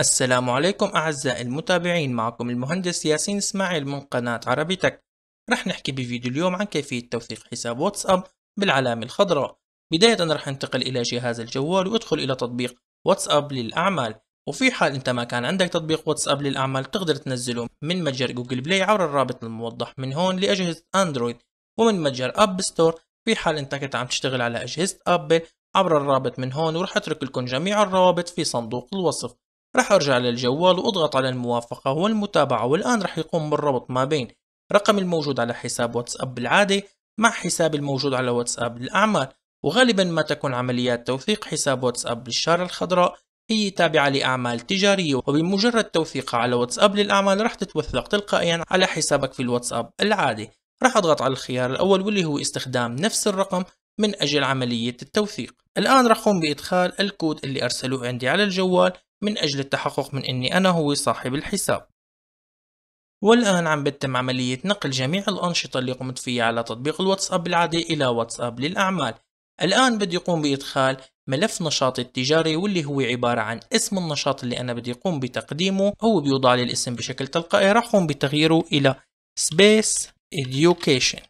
السلام عليكم أعزائي المتابعين معكم المهندس ياسين إسماعيل من قناة عربي تك رح نحكي بفيديو اليوم عن كيفية توثيق حساب واتساب بالعلامة الخضراء بداية رح انتقل إلى جهاز الجوال وادخل إلى تطبيق واتساب للأعمال وفي حال أنت ما كان عندك تطبيق واتساب للأعمال تقدر تنزله من متجر جوجل بلاي عبر الرابط الموضح من هون لأجهزة أندرويد ومن متجر أب ستور في حال أنت كنت عم تشتغل على أجهزة أبل عبر الرابط من هون ورح أترك لكم جميع الروابط في صندوق الوصف راح ارجع للجوال واضغط على الموافقة والمتابعة والان راح يقوم بالربط ما بين رقم الموجود على حساب واتساب العادي مع حسابي الموجود على واتساب للأعمال وغالبا ما تكون عمليات توثيق حساب واتساب للشارة الخضراء هي تابعة لأعمال تجارية وبمجرد توثيقها على واتساب للأعمال راح تتوثق تلقائيا على حسابك في الواتساب العادي راح أضغط على الخيار الأول واللي هو استخدام نفس الرقم من أجل عملية التوثيق الآن راح أقوم بإدخال الكود اللي أرسلوه عندي على الجوال من أجل التحقق من أني أنا هو صاحب الحساب والآن عم بتم عملية نقل جميع الأنشطة اللي قمت فيها على تطبيق الواتساب العادي إلى واتساب للأعمال الآن بدي أقوم بإدخال ملف نشاطي التجاري واللي هو عبارة عن اسم النشاط اللي أنا بدي أقوم بتقديمه هو بيوضع لي الاسم بشكل تلقائي راح أقوم بتغييره إلى Space Education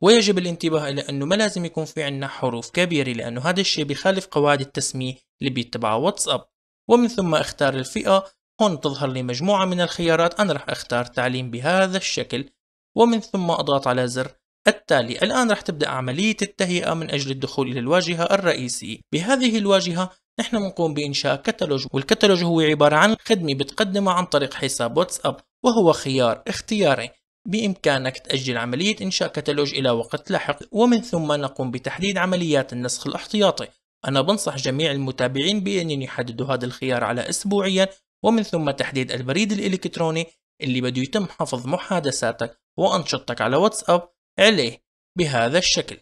ويجب الانتباه إلى أنه ما لازم يكون في عندنا حروف كبيرة لأنه هذا الشيء بخالف قواعد التسمية اللي بيتبعها واتساب ومن ثم اختار الفئة هون تظهر لي مجموعة من الخيارات أنا راح اختار تعليم بهذا الشكل ومن ثم اضغط على زر التالي الآن راح تبدأ عملية التهيئة من أجل الدخول إلى الواجهة الرئيسية بهذه الواجهة نحن بنقوم بإنشاء كتالوج والكتالوج هو عبارة عن خدمة بتقدمها عن طريق حساب واتساب وهو خيار اختياري بإمكانك تأجل عملية إنشاء كتالوج إلى وقت لاحق ومن ثم نقوم بتحديد عمليات النسخ الاحتياطي أنا بنصح جميع المتابعين بأن يحددوا هذا الخيار على أسبوعيا ومن ثم تحديد البريد الإلكتروني اللي بده يتم حفظ محادثاتك وأنشطتك على واتساب عليه بهذا الشكل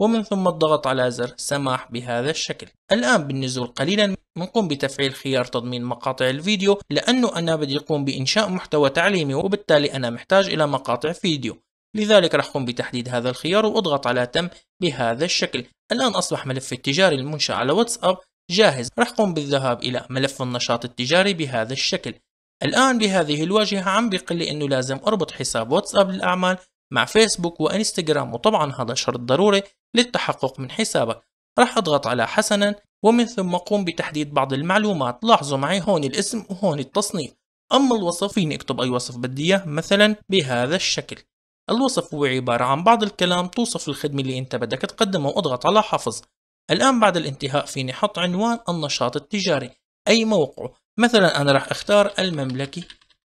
ومن ثم الضغط على زر سماح بهذا الشكل الآن بالنزول قليلا نقوم بتفعيل خيار تضمين مقاطع الفيديو لأنه أنا بدي أقوم بإنشاء محتوى تعليمي وبالتالي أنا محتاج إلى مقاطع فيديو لذلك راح أقوم بتحديد هذا الخيار واضغط على تم بهذا الشكل الآن أصبح ملف التجاري المنشأ على واتساب جاهز راح أقوم بالذهاب إلى ملف النشاط التجاري بهذا الشكل الآن بهذه الواجهة عم بيقول لي أنه لازم أربط حساب واتساب للأعمال مع فيسبوك وإنستغرام وطبعا هذا شرط ضروري للتحقق من حسابك راح أضغط على حسنا ومن ثم قوم بتحديد بعض المعلومات لاحظوا معي هون الاسم وهون التصنيف أما الوصف فيني أكتب أي وصف بدي إياه مثلا بهذا الشكل الوصف هو عبارة عن بعض الكلام توصف الخدمة اللي أنت بدك تقدمها واضغط على حفظ الآن بعد الانتهاء فيني حط عنوان النشاط التجاري أي موقعه مثلا أنا راح أختار المملكة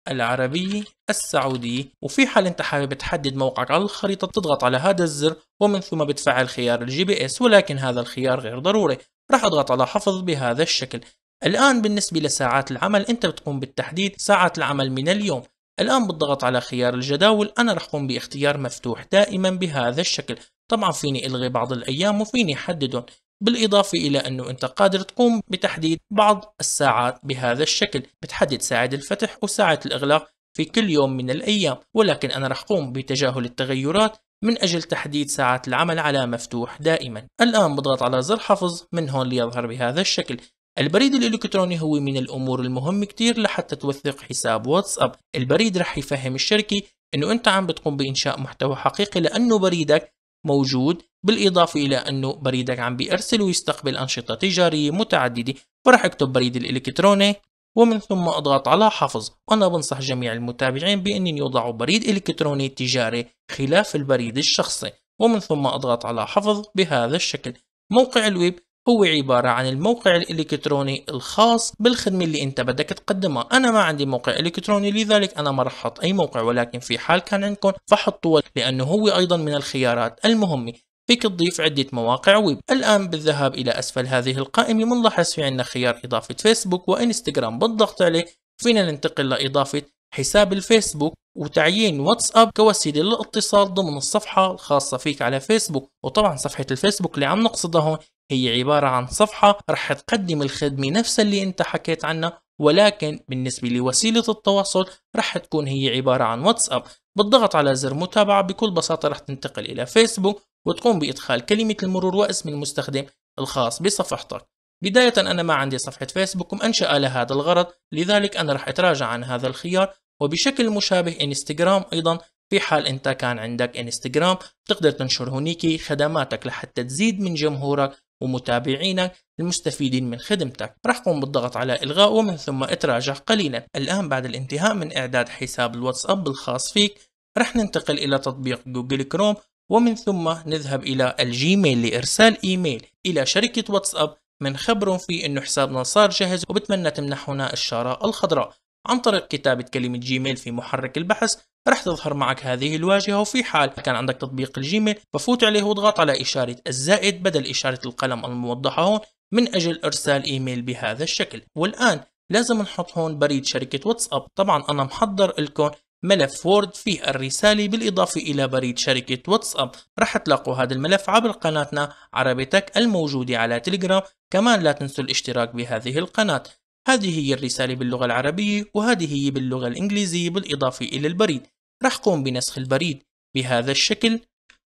العربية السعودية وفي حال أنت حابب تحدد موقعك على الخريطة بتضغط على هذا الزر ومن ثم بتفعل خيار الجي بي اس ولكن هذا الخيار غير ضروري راح أضغط على حفظ بهذا الشكل الآن بالنسبة لساعات العمل أنت بتقوم بالتحديد ساعات العمل من اليوم الآن بالضغط على خيار الجداول أنا رح أقوم باختيار مفتوح دائما بهذا الشكل طبعا فيني ألغي بعض الأيام وفيني حددهم بالإضافة إلى أنه أنت قادر تقوم بتحديد بعض الساعات بهذا الشكل بتحدد ساعة الفتح وساعة الإغلاق في كل يوم من الأيام ولكن أنا رح أقوم بتجاهل التغيرات من أجل تحديد ساعات العمل على مفتوح دائما الآن بضغط على زر حفظ من هون ليظهر بهذا الشكل البريد الإلكتروني هو من الأمور المهم كتير لحتى توثق حساب واتساب البريد رح يفهم الشركة أنه أنت عم بتقوم بإنشاء محتوى حقيقي لأنه بريدك موجود بالإضافة إلى أنه بريدك عم بيرسل ويستقبل أنشطة تجارية متعددة فرح اكتب بريد الإلكتروني ومن ثم اضغط على حفظ وأنا بنصح جميع المتابعين بأن يوضعوا بريد إلكتروني تجاري خلاف البريد الشخصي ومن ثم اضغط على حفظ بهذا الشكل موقع الويب هو عبارة عن الموقع الإلكتروني الخاص بالخدمة اللي أنت بدك تقدمها أنا ما عندي موقع إلكتروني لذلك أنا ما رح أحط أي موقع ولكن في حال كان عندكم فحطوه لأنه هو أيضا من الخيارات المهمة فيك تضيف عدة مواقع ويب الآن بالذهاب إلى أسفل هذه القائمة بنلاحظ في عندنا خيار إضافة فيسبوك وإنستغرام بالضغط عليه فينا ننتقل لإضافة حساب الفيسبوك وتعيين واتساب كوسيله للاتصال ضمن الصفحه الخاصه فيك على فيسبوك وطبعا صفحه الفيسبوك اللي عم نقصدها هون هي عبارة عن صفحة رح تقدم الخدمة نفسها اللي انت حكيت عنها ولكن بالنسبة لوسيلة التواصل رح تكون هي عبارة عن واتساب بالضغط على زر متابعة بكل بساطة رح تنتقل إلى فيسبوك وتقوم بإدخال كلمة المرور واسم المستخدم الخاص بصفحتك بداية أنا ما عندي صفحة فيسبوك وانشأ لهذا الغرض لذلك أنا رح أتراجع عن هذا الخيار وبشكل مشابه انستغرام أيضا في حال أنت كان عندك انستغرام بتقدر تنشر هنيك خدماتك لحتى تزيد من جمهورك ومتابعينك المستفيدين من خدمتك راح قوم بالضغط على إلغاء ومن ثم اتراجع قليلا الآن بعد الانتهاء من إعداد حساب الواتساب الخاص فيك راح ننتقل إلى تطبيق جوجل كروم ومن ثم نذهب إلى الجيميل لإرسال إيميل إلى شركة واتساب من خبرهم في أنه حسابنا صار جاهز وبتمنى تمنحونا الشارة الخضراء عن طريق كتابة كلمة جيميل في محرك البحث رح تظهر معك هذه الواجهة وفي حال كان عندك تطبيق الجيميل بفوت عليه واضغط على إشارة الزائد بدل إشارة القلم الموضحة هون من أجل إرسال إيميل بهذا الشكل والآن لازم نحط هون بريد شركة واتساب طبعا أنا محضر لكم ملف وورد فيه الرسالة بالإضافة إلى بريد شركة واتساب رح تلاقوا هذا الملف عبر قناتنا عربتك الموجودة على تليجرام كمان لا تنسوا الاشتراك بهذه القناة هذه هي الرسالة باللغة العربية وهذه هي باللغة الإنجليزية بالإضافة إلى البريد راح قوم بنسخ البريد بهذا الشكل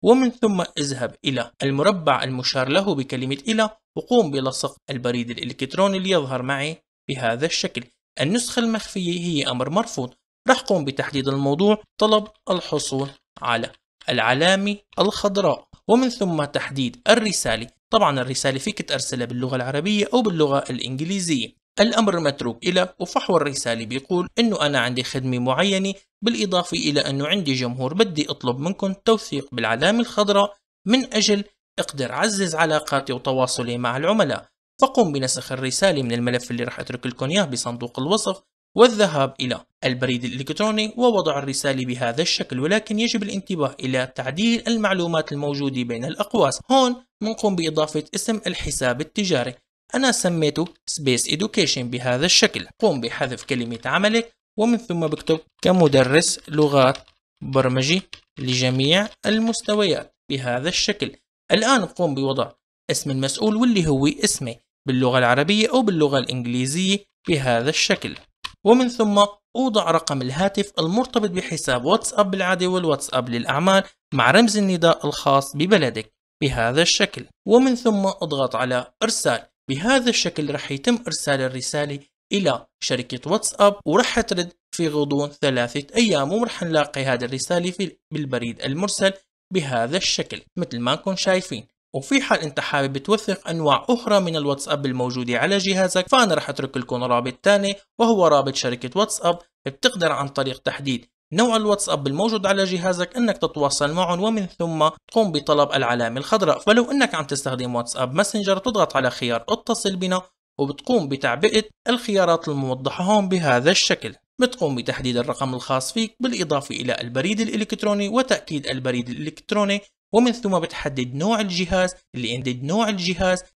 ومن ثم اذهب إلى المربع المشار له بكلمة إلى وقوم بلصق البريد الإلكتروني ليظهر معي بهذا الشكل النسخة المخفية هي أمر مرفوض راح قوم بتحديد الموضوع طلب الحصول على العلامة الخضراء ومن ثم تحديد الرسالة طبعا الرسالة فيك ترسلها باللغة العربية أو باللغة الإنجليزية الأمر متروك إلى وفحوى الرسالة بيقول أنه أنا عندي خدمة معينة بالإضافة إلى أنه عندي جمهور بدي أطلب منكم التوثيق بالعلامة الخضراء من أجل أقدر أعزز علاقاتي وتواصلي مع العملاء فقم بنسخ الرسالة من الملف اللي راح أترك لكم إياه بصندوق الوصف والذهاب إلى البريد الإلكتروني ووضع الرسالة بهذا الشكل ولكن يجب الانتباه إلى تعديل المعلومات الموجودة بين الأقواس هون منقوم بإضافة اسم الحساب التجاري أنا سميته سبيس Education بهذا الشكل قم بحذف كلمة عملك ومن ثم بكتب كمدرس لغات برمجي لجميع المستويات بهذا الشكل الآن نقوم بوضع اسم المسؤول واللي هو اسمه باللغة العربية أو باللغة الإنجليزية بهذا الشكل ومن ثم أوضع رقم الهاتف المرتبط بحساب واتساب بالعادة والواتساب للأعمال مع رمز النداء الخاص ببلدك بهذا الشكل ومن ثم اضغط على إرسال بهذا الشكل رح يتم إرسال الرسالة إلى شركة واتساب ورح ترد في غضون ثلاثة أيام ورح نلاقي هذا الرسالة في بالبريد المرسل بهذا الشكل مثل ما نكون شايفين وفي حال انت حابب توثق انواع اخرى من الواتساب الموجودة على جهازك فانا رح اترك لكم رابط تاني وهو رابط شركة واتساب بتقدر عن طريق تحديد نوع الواتساب الموجود على جهازك انك تتواصل معهم ومن ثم تقوم بطلب العلامة الخضراء فلو انك عم تستخدم واتساب ماسنجر تضغط على خيار اتصل بنا وبتقوم بتعبئة الخيارات الموضحة هون بهذا الشكل بتقوم بتحديد الرقم الخاص فيك بالإضافة إلى البريد الإلكتروني وتأكيد البريد الإلكتروني ومن ثم بتحدد نوع الجهاز اللي عندد نوع الجهاز